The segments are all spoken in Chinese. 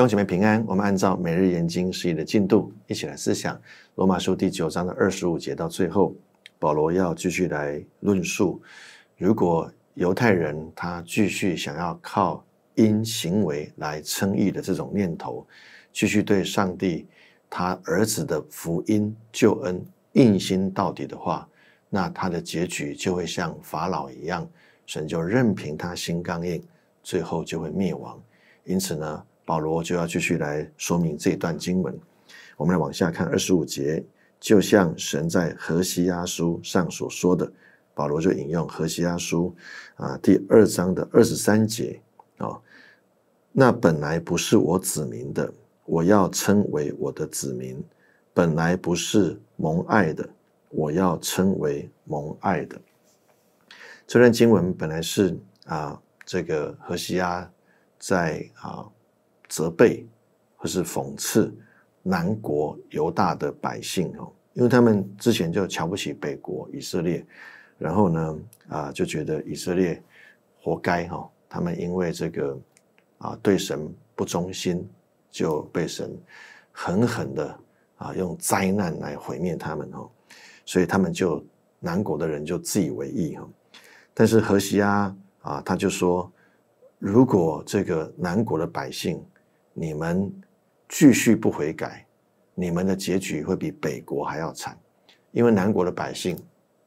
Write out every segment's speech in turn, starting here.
弟兄姐妹平安，我们按照每日研经十日的进度，一起来思想罗马书第九章的二十五节到最后，保罗要继续来论述：如果犹太人他继续想要靠因行为来称义的这种念头，继续对上帝他儿子的福音救恩硬心到底的话，那他的结局就会像法老一样，神就任凭他心刚硬，最后就会灭亡。因此呢？保罗就要继续来说明这一段经文，我们来往下看二十五节，就像神在荷西阿书上所说的，保罗就引用荷西阿书啊第二章的二十三节啊，那本来不是我子民的，我要称为我的子民；本来不是蒙爱的，我要称为蒙爱的。这段经文本来是啊，这个荷西阿在啊。责备或是讽刺南国犹大的百姓哦，因为他们之前就瞧不起北国以色列，然后呢啊就觉得以色列活该哈，他们因为这个啊对神不忠心，就被神狠狠的啊用灾难来毁灭他们哦，所以他们就南国的人就自以为意哈，但是何西阿啊他就说，如果这个南国的百姓。你们继续不悔改，你们的结局会比北国还要惨。因为南国的百姓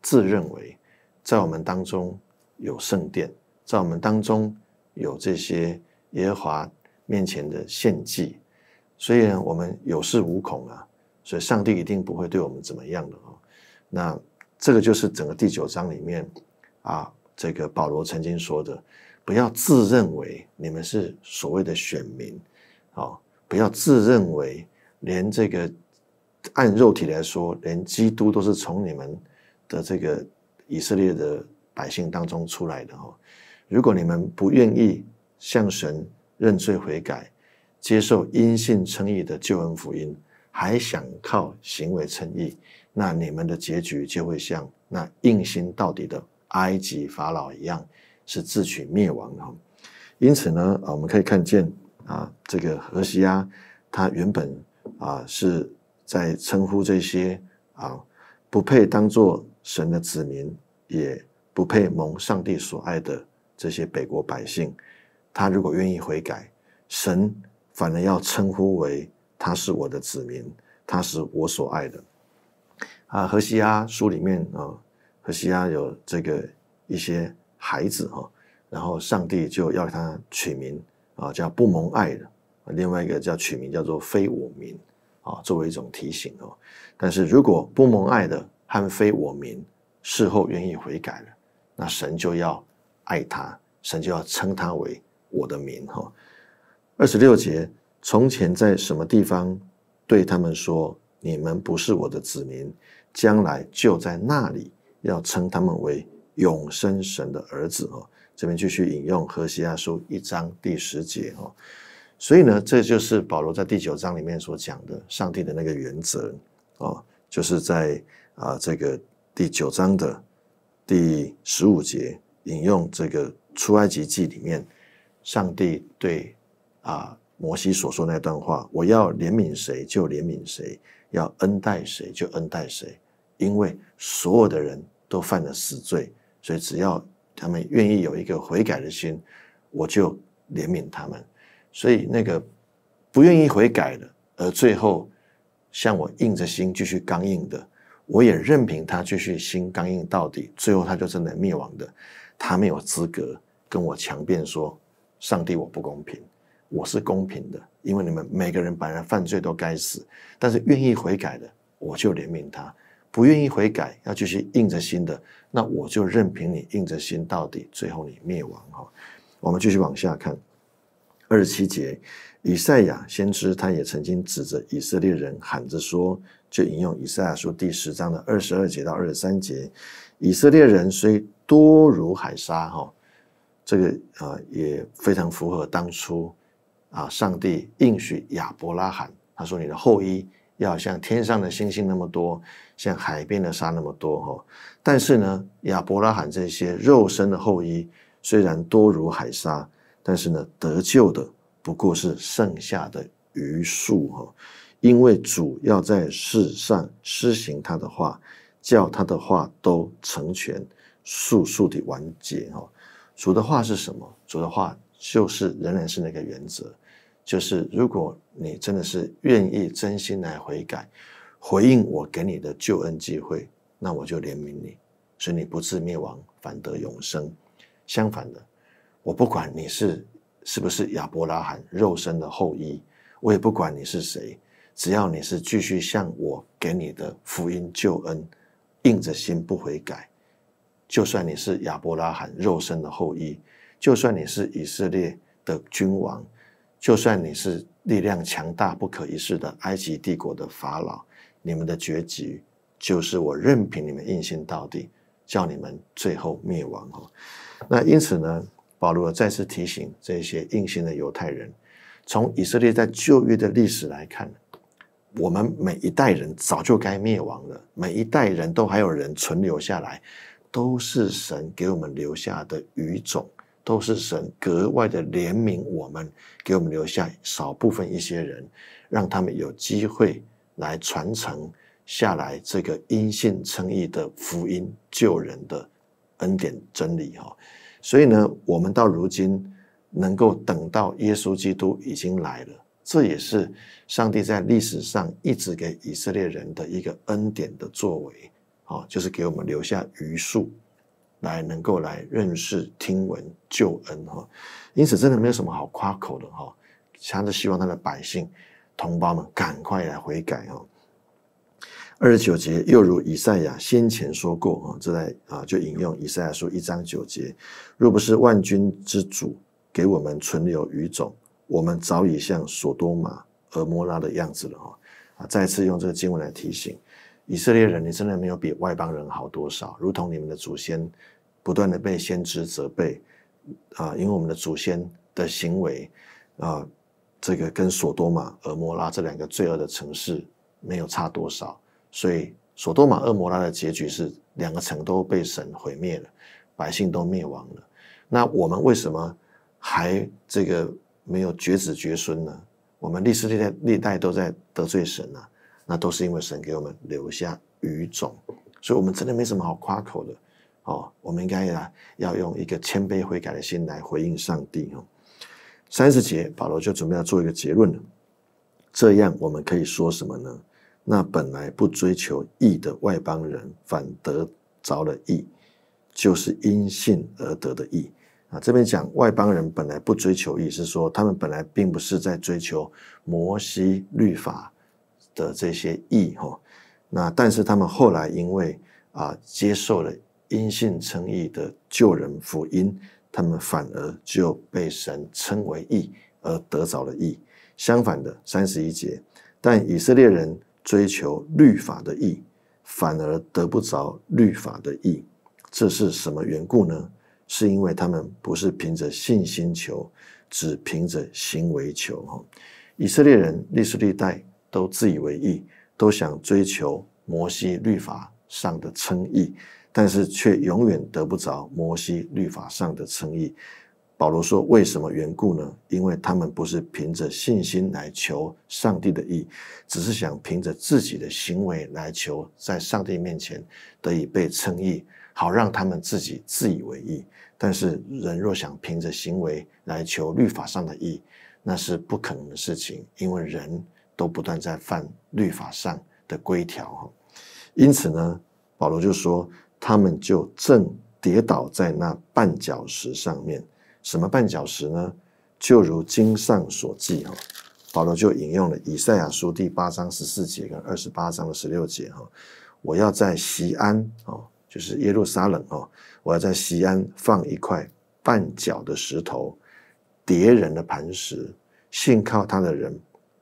自认为在我们当中有圣殿，在我们当中有这些耶和华面前的献祭，所以呢，我们有恃无恐啊。所以，上帝一定不会对我们怎么样的哦。那这个就是整个第九章里面啊，这个保罗曾经说的：不要自认为你们是所谓的选民。哦，不要自认为连这个按肉体来说，连基督都是从你们的这个以色列的百姓当中出来的哦。如果你们不愿意向神认罪悔改，接受因信称义的救恩福音，还想靠行为称义，那你们的结局就会像那硬心到底的埃及法老一样，是自取灭亡哈。因此呢，啊，我们可以看见。啊，这个何西阿，他原本啊是在称呼这些啊不配当做神的子民，也不配蒙上帝所爱的这些北国百姓。他如果愿意悔改，神反而要称呼为他是我的子民，他是我所爱的。啊，何西阿书里面啊，何西阿有这个一些孩子啊，然后上帝就要他取名。啊，叫不蒙爱的，另外一个叫取名叫做非我名，啊，作为一种提醒哦。但是如果不蒙爱的和非我名，事后愿意悔改了，那神就要爱他，神就要称他为我的名哈。二十六节，从前在什么地方对他们说你们不是我的子民，将来就在那里要称他们为永生神的儿子哦。这边继续引用《何西阿书》一章第十节，哦。所以呢，这就是保罗在第九章里面所讲的上帝的那个原则，哦，就是在啊这个第九章的第十五节引用这个出埃及记里面上帝对啊摩西所说那段话：我要怜悯谁就怜悯谁，要恩待谁就恩待谁，因为所有的人都犯了死罪，所以只要。他们愿意有一个悔改的心，我就怜悯他们。所以那个不愿意悔改的，而最后向我硬着心继续刚硬的，我也任凭他继续心刚硬到底，最后他就真的灭亡的。他没有资格跟我强辩说上帝我不公平，我是公平的，因为你们每个人本来犯罪都该死，但是愿意悔改的，我就怜悯他。不愿意悔改，要继续硬着心的，那我就任凭你硬着心到底，最后你灭亡哈。我们继续往下看二十七节，以赛亚先知他也曾经指着以色列人喊着说，就引用以赛亚书第十章的二十二节到二十三节，以色列人虽多如海沙哈，这个呃也非常符合当初啊，上帝应许亚伯拉罕，他说你的后裔。要像天上的星星那么多，像海边的沙那么多哈。但是呢，亚伯拉罕这些肉身的后裔虽然多如海沙，但是呢，得救的不过是剩下的余数哈。因为主要在世上施行他的话，叫他的话都成全，速速的完结哈。主的话是什么？主的话就是仍然是那个原则。就是，如果你真的是愿意真心来悔改，回应我给你的救恩机会，那我就怜悯你，使你不至灭亡，反得永生。相反的，我不管你是是不是亚伯拉罕肉身的后裔，我也不管你是谁，只要你是继续向我给你的福音救恩硬着心不悔改，就算你是亚伯拉罕肉身的后裔，就算你是以色列的君王。就算你是力量强大、不可一世的埃及帝国的法老，你们的结局就是我任凭你们硬心到底，叫你们最后灭亡哦。那因此呢，保罗再次提醒这些硬心的犹太人：，从以色列在旧约的历史来看，我们每一代人早就该灭亡了。每一代人都还有人存留下来，都是神给我们留下的余种。都是神格外的怜悯我们，给我们留下少部分一些人，让他们有机会来传承下来这个因信称义的福音、救人的恩典真理。哈，所以呢，我们到如今能够等到耶稣基督已经来了，这也是上帝在历史上一直给以色列人的一个恩典的作为。啊，就是给我们留下余数。来能够来认识听闻救恩哈，因此真的没有什么好夸口的哈，他的希望他的百姓同胞们赶快来悔改哦。二十九节又如以赛亚先前说过啊，这在啊就引用以赛亚书一章九节，若不是万军之主给我们存留余种，我们早已像索多玛、俄摩拉的样子了哈。啊，再次用这个经文来提醒。以色列人，你真的没有比外邦人好多少。如同你们的祖先，不断的被先知责备，啊，因为我们的祖先的行为，啊，这个跟索多玛、俄摩拉这两个罪恶的城市没有差多少。所以，索多玛、俄摩拉的结局是两个城都被神毁灭了，百姓都灭亡了。那我们为什么还这个没有绝子绝孙呢？我们历史历代历代都在得罪神啊。那都是因为神给我们留下余种，所以我们真的没什么好夸口的哦。我们应该呀，要用一个谦卑悔改的心来回应上帝哦。三十节，保罗就准备要做一个结论了。这样我们可以说什么呢？那本来不追求义的外邦人，反得着了义，就是因信而得的义啊。这边讲外邦人本来不追求义，是说他们本来并不是在追求摩西律法。的这些义哈，那但是他们后来因为啊接受了因信称义的救人福音，他们反而就被神称为义而得着了义。相反的，三十一节，但以色列人追求律法的义，反而得不着律法的义。这是什么缘故呢？是因为他们不是凭着信心求，只凭着行为求哈？以色列人历史历代。都自以为意，都想追求摩西律法上的称义，但是却永远得不着摩西律法上的称义。保罗说：“为什么缘故呢？因为他们不是凭着信心来求上帝的义，只是想凭着自己的行为来求，在上帝面前得以被称义，好让他们自己自以为义。但是人若想凭着行为来求律法上的义，那是不可能的事情，因为人。”都不断在犯律法上的规条哈，因此呢，保罗就说他们就正跌倒在那绊脚石上面。什么绊脚石呢？就如经上所记哈，保罗就引用了以赛亚书第八章十四节跟二十八章的十六节哈。我要在西安哦，就是耶路撒冷哦，我要在西安放一块绊脚的石头，叠人的磐石，信靠他的人。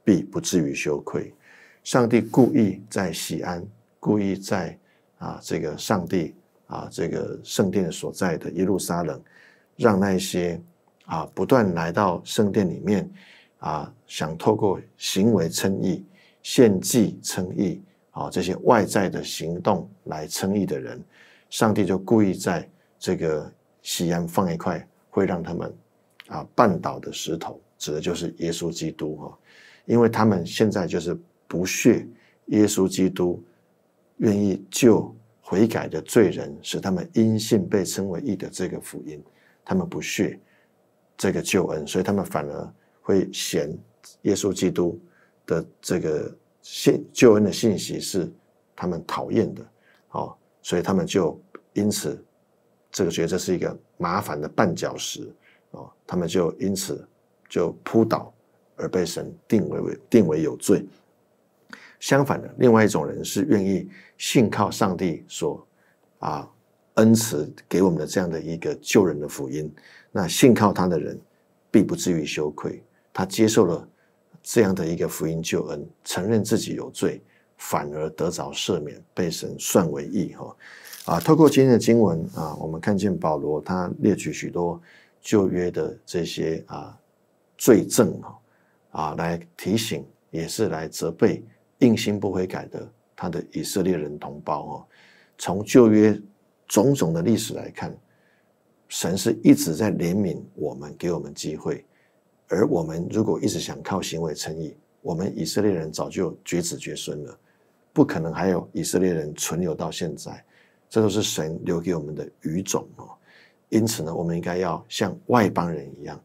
必不至于羞愧。上帝故意在西安，故意在啊，这个上帝啊，这个圣殿所在的耶路撒冷，让那些啊不断来到圣殿里面啊，想透过行为称义、献祭称义啊这些外在的行动来称义的人，上帝就故意在这个西安放一块会让他们啊绊倒的石头，指的就是耶稣基督啊。因为他们现在就是不屑耶稣基督愿意救悔改的罪人，使他们因信被称为义的这个福音，他们不屑这个救恩，所以他们反而会嫌耶稣基督的这个信救恩的信息是他们讨厌的哦，所以他们就因此这个觉得是一个麻烦的绊脚石哦，他们就因此就扑倒。而被神定为为定为有罪。相反的，另外一种人是愿意信靠上帝所啊恩慈给我们的这样的一个救人的福音。那信靠他的人，必不至于羞愧。他接受了这样的一个福音救恩，承认自己有罪，反而得着赦免，被神算为义。哈啊！透过今天的经文啊，我们看见保罗他列举许多旧约的这些啊罪证啊。啊，来提醒，也是来责备硬心不悔改的他的以色列人同胞哦。从旧约种种的历史来看，神是一直在怜悯我们，给我们机会。而我们如果一直想靠行为称义，我们以色列人早就绝子绝孙了，不可能还有以色列人存留到现在。这都是神留给我们的余种哦。因此呢，我们应该要像外邦人一样。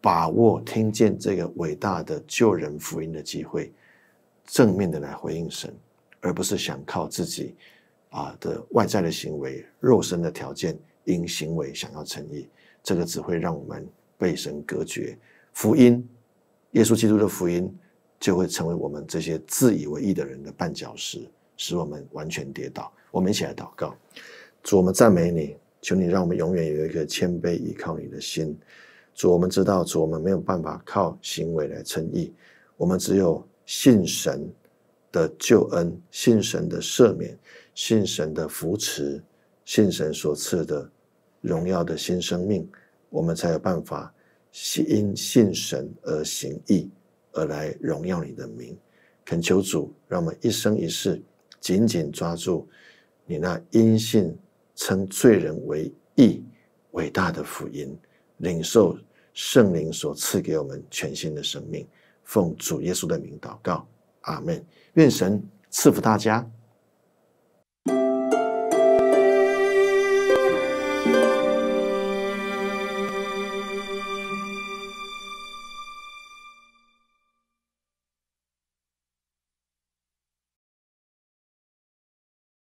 把握听见这个伟大的救人福音的机会，正面的来回应神，而不是想靠自己啊的外在的行为、肉身的条件，因行为想要诚义，这个只会让我们被神隔绝。福音，耶稣基督的福音，就会成为我们这些自以为义的人的绊脚石，使我们完全跌倒。我们一起来祷告：主，我们赞美你，求你让我们永远有一个谦卑依靠你的心。主，我们知道，主，我们没有办法靠行为来称义，我们只有信神的救恩，信神的赦免，信神的扶持，信神所赐的荣耀的新生命，我们才有办法因信神而行义，而来荣耀你的名。恳求主，让我们一生一世紧紧抓住你那因信称罪人为义伟大的福音。领受圣灵所赐给我们全新的生命，奉主耶稣的名祷告，阿门。愿神赐福大家。